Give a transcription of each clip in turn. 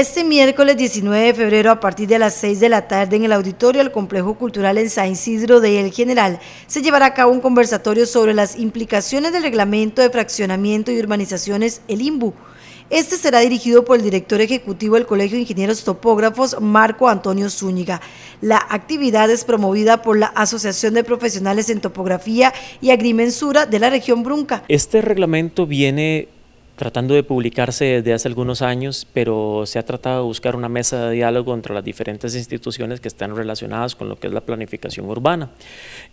este miércoles 19 de febrero a partir de las 6 de la tarde en el auditorio del Complejo Cultural en San Isidro de El General se llevará a cabo un conversatorio sobre las implicaciones del reglamento de fraccionamiento y urbanizaciones, el IMBU. Este será dirigido por el director ejecutivo del Colegio de Ingenieros Topógrafos, Marco Antonio Zúñiga. La actividad es promovida por la Asociación de Profesionales en Topografía y Agrimensura de la región Brunca. Este reglamento viene tratando de publicarse desde hace algunos años, pero se ha tratado de buscar una mesa de diálogo entre las diferentes instituciones que están relacionadas con lo que es la planificación urbana.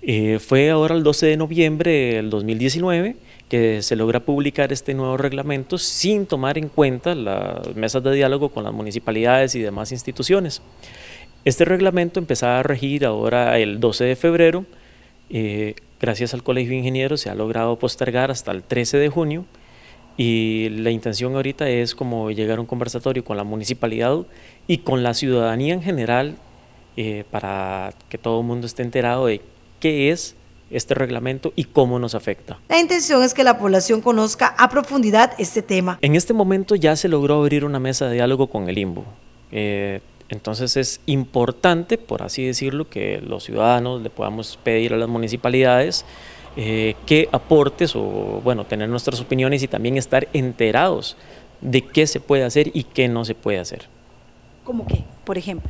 Eh, fue ahora el 12 de noviembre del 2019 que se logra publicar este nuevo reglamento sin tomar en cuenta las mesas de diálogo con las municipalidades y demás instituciones. Este reglamento empezaba a regir ahora el 12 de febrero. Eh, gracias al Colegio de Ingenieros se ha logrado postergar hasta el 13 de junio y la intención ahorita es como llegar a un conversatorio con la municipalidad y con la ciudadanía en general eh, para que todo el mundo esté enterado de qué es este reglamento y cómo nos afecta. La intención es que la población conozca a profundidad este tema. En este momento ya se logró abrir una mesa de diálogo con el IMBO. Eh, entonces es importante, por así decirlo, que los ciudadanos le podamos pedir a las municipalidades eh, qué aportes o, bueno, tener nuestras opiniones y también estar enterados de qué se puede hacer y qué no se puede hacer. ¿Cómo qué, por ejemplo?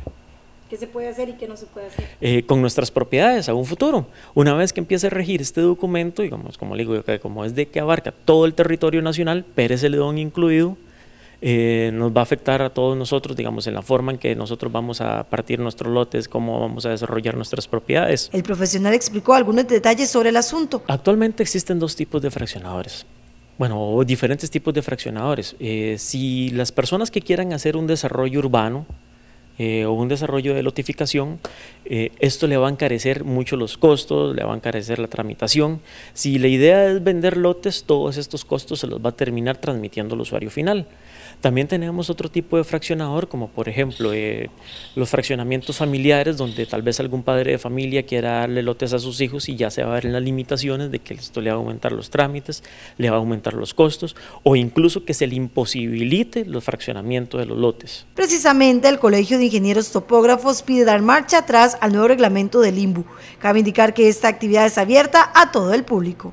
¿Qué se puede hacer y qué no se puede hacer? Eh, con nuestras propiedades a un futuro. Una vez que empiece a regir este documento, digamos, como le digo, como es de que abarca todo el territorio nacional, Pérez Celedón incluido, eh, nos va a afectar a todos nosotros, digamos, en la forma en que nosotros vamos a partir nuestros lotes, cómo vamos a desarrollar nuestras propiedades. El profesional explicó algunos detalles sobre el asunto. Actualmente existen dos tipos de fraccionadores. Bueno, diferentes tipos de fraccionadores. Eh, si las personas que quieran hacer un desarrollo urbano, eh, o un desarrollo de lotificación, eh, esto le va a encarecer mucho los costos, le va a encarecer la tramitación. Si la idea es vender lotes, todos estos costos se los va a terminar transmitiendo al usuario final. También tenemos otro tipo de fraccionador, como por ejemplo eh, los fraccionamientos familiares, donde tal vez algún padre de familia quiera darle lotes a sus hijos y ya se va a ver en las limitaciones de que esto le va a aumentar los trámites, le va a aumentar los costos o incluso que se le imposibilite los fraccionamientos de los lotes. Precisamente el Colegio de Ingenieros Topógrafos pide dar marcha atrás al nuevo reglamento del IMBU. Cabe indicar que esta actividad es abierta a todo el público.